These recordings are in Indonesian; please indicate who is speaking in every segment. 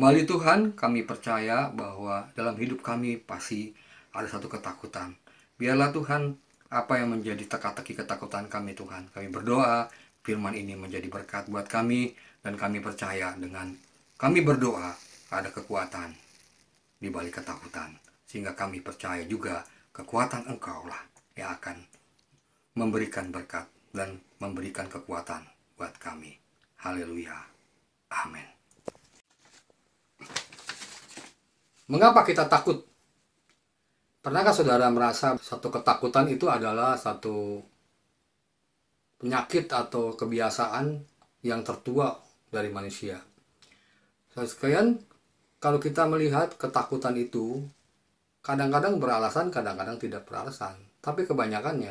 Speaker 1: Kembali Tuhan, kami percaya bahwa dalam hidup kami pasti ada satu ketakutan. Biarlah Tuhan, apa yang menjadi teka-teki ketakutan kami Tuhan. Kami berdoa, firman ini menjadi berkat buat kami, dan kami percaya dengan kami berdoa ada kekuatan di balik ketakutan. Sehingga kami percaya juga kekuatan Engkau lah yang akan memberikan berkat dan memberikan kekuatan buat kami. Haleluya. Amin. Mengapa kita takut? Pernahkah saudara merasa satu ketakutan itu adalah satu penyakit atau kebiasaan yang tertua dari manusia? Saudara sekalian, kalau kita melihat ketakutan itu, kadang-kadang beralasan, kadang-kadang tidak beralasan. Tapi kebanyakannya,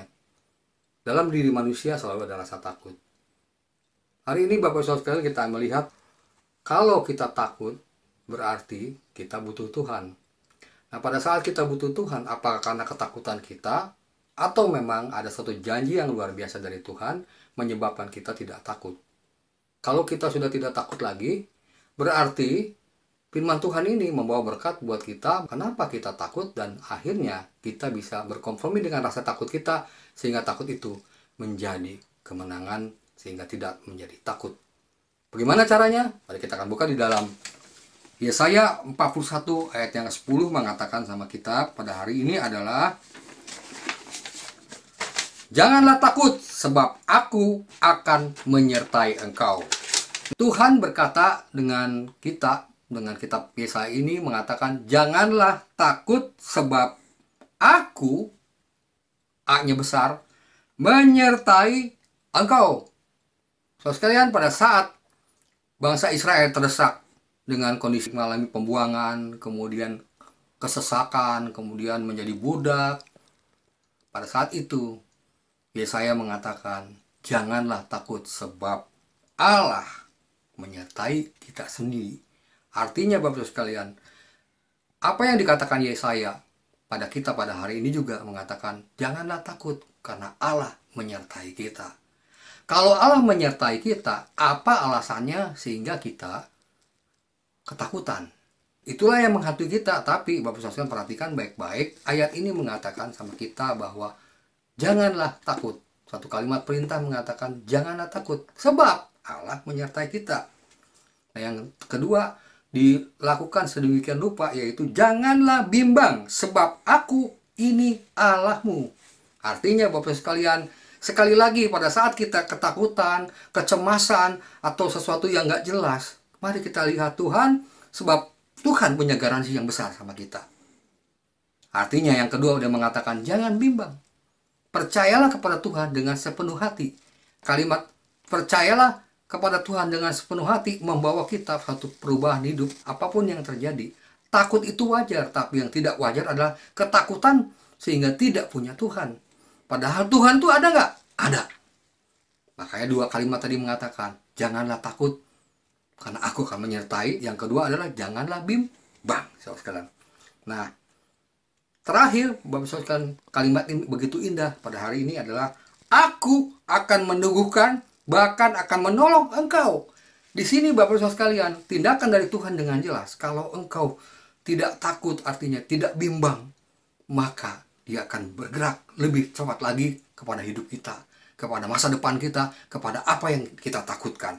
Speaker 1: dalam diri manusia selalu ada rasa takut. Hari ini Bapak Saudara sekalian kita melihat, kalau kita takut, berarti kita butuh Tuhan. Nah, pada saat kita butuh Tuhan, apakah karena ketakutan kita atau memang ada satu janji yang luar biasa dari Tuhan menyebabkan kita tidak takut? Kalau kita sudah tidak takut lagi, berarti firman Tuhan ini membawa berkat buat kita. Kenapa kita takut dan akhirnya kita bisa berkonformi dengan rasa takut kita sehingga takut itu menjadi kemenangan sehingga tidak menjadi takut. Bagaimana caranya? Mari kita akan buka di dalam Yesaya 41 ayat yang 10 mengatakan sama kita pada hari ini adalah Janganlah takut sebab aku akan menyertai engkau. Tuhan berkata dengan kita dengan kitab Yesaya ini mengatakan janganlah takut sebab aku A-nya besar menyertai engkau. So sekalian pada saat bangsa Israel terdesak dengan kondisi mengalami pembuangan, kemudian kesesakan, kemudian menjadi budak. Pada saat itu, Yesaya mengatakan, "Janganlah takut sebab Allah menyertai kita sendiri." Artinya Bapak ibu sekalian, apa yang dikatakan Yesaya pada kita pada hari ini juga mengatakan, "Janganlah takut karena Allah menyertai kita." Kalau Allah menyertai kita, apa alasannya sehingga kita ketakutan. Itulah yang menghantui kita. Tapi Bapak Saudara perhatikan baik-baik. Ayat ini mengatakan sama kita bahwa janganlah takut. Satu kalimat perintah mengatakan janganlah takut. Sebab Allah menyertai kita. Nah, yang kedua dilakukan sedemikian rupa yaitu janganlah bimbang sebab aku ini Allahmu. Artinya Bapak sekalian, sekali lagi pada saat kita ketakutan, kecemasan atau sesuatu yang nggak jelas, Mari kita lihat Tuhan, sebab Tuhan punya garansi yang besar sama kita. Artinya yang kedua udah mengatakan jangan bimbang. Percayalah kepada Tuhan dengan sepenuh hati. Kalimat percayalah kepada Tuhan dengan sepenuh hati membawa kita satu perubahan hidup apapun yang terjadi. Takut itu wajar, tapi yang tidak wajar adalah ketakutan sehingga tidak punya Tuhan. Padahal Tuhan tuh ada nggak? Ada. Makanya dua kalimat tadi mengatakan, janganlah takut, karena aku akan menyertai. Yang kedua adalah janganlah bimbang, saudara sekalian. Nah, terakhir, Bapak saudara sekalian, kalimat ini begitu indah pada hari ini adalah Aku akan meneguhkan, bahkan akan menolong engkau. Di sini Bapak saudara sekalian, tindakan dari Tuhan dengan jelas. Kalau engkau tidak takut artinya tidak bimbang, maka dia akan bergerak lebih cepat lagi kepada hidup kita, kepada masa depan kita, kepada apa yang kita takutkan.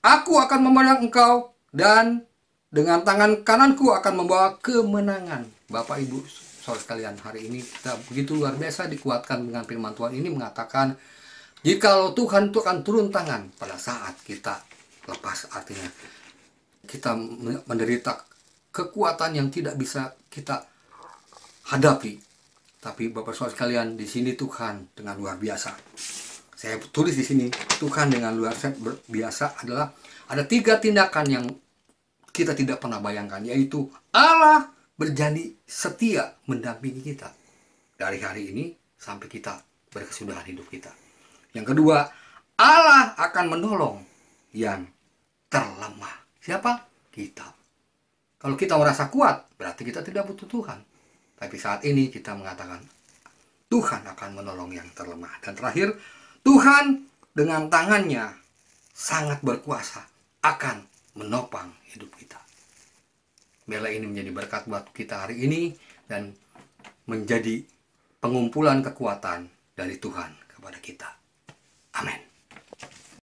Speaker 1: Aku akan memenang engkau dan dengan tangan kananku akan membawa kemenangan. Bapak Ibu, saudara sekalian, hari ini kita begitu luar biasa dikuatkan dengan firman Tuhan ini mengatakan jikalau Tuhan itu akan turun tangan pada saat kita lepas artinya kita menderita kekuatan yang tidak bisa kita hadapi. Tapi Bapak Saudara sekalian, di sini Tuhan dengan luar biasa saya tulis di sini Tuhan dengan luar biasa adalah ada tiga tindakan yang kita tidak pernah bayangkan yaitu Allah berjanji setia mendampingi kita dari hari ini sampai kita berkesudahan hidup kita. Yang kedua, Allah akan menolong yang terlemah. Siapa? Kita. Kalau kita merasa kuat, berarti kita tidak butuh Tuhan. Tapi saat ini kita mengatakan Tuhan akan menolong yang terlemah. Dan terakhir, Tuhan dengan tangannya sangat berkuasa akan menopang hidup kita. Bela ini menjadi berkat buat kita hari ini dan menjadi pengumpulan kekuatan dari Tuhan kepada kita. Amin.